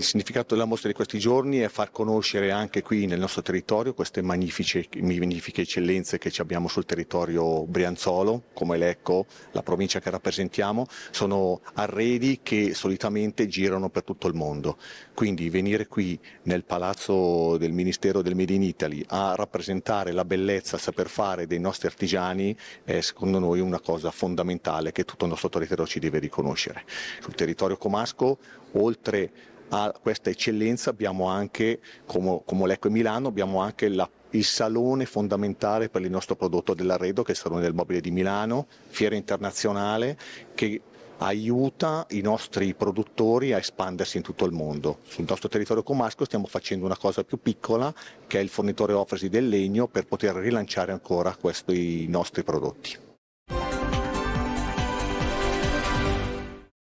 Il significato della mostra di questi giorni è far conoscere anche qui nel nostro territorio queste magnifiche, magnifiche eccellenze che abbiamo sul territorio brianzolo, come Lecco, la provincia che rappresentiamo, sono arredi che solitamente girano per tutto il mondo. Quindi venire qui nel palazzo del Ministero del Made in Italy a rappresentare la bellezza, saper fare dei nostri artigiani è secondo noi una cosa fondamentale che tutto il nostro territorio ci deve riconoscere. Sul territorio comasco, oltre a questa eccellenza abbiamo anche, come, come l'Ecco Milano, abbiamo anche la il salone fondamentale per il nostro prodotto dell'arredo, che è il Salone del Mobile di Milano, fiera internazionale che aiuta i nostri produttori a espandersi in tutto il mondo. Sul nostro territorio comasco stiamo facendo una cosa più piccola, che è il fornitore offresi del legno, per poter rilanciare ancora questi nostri prodotti.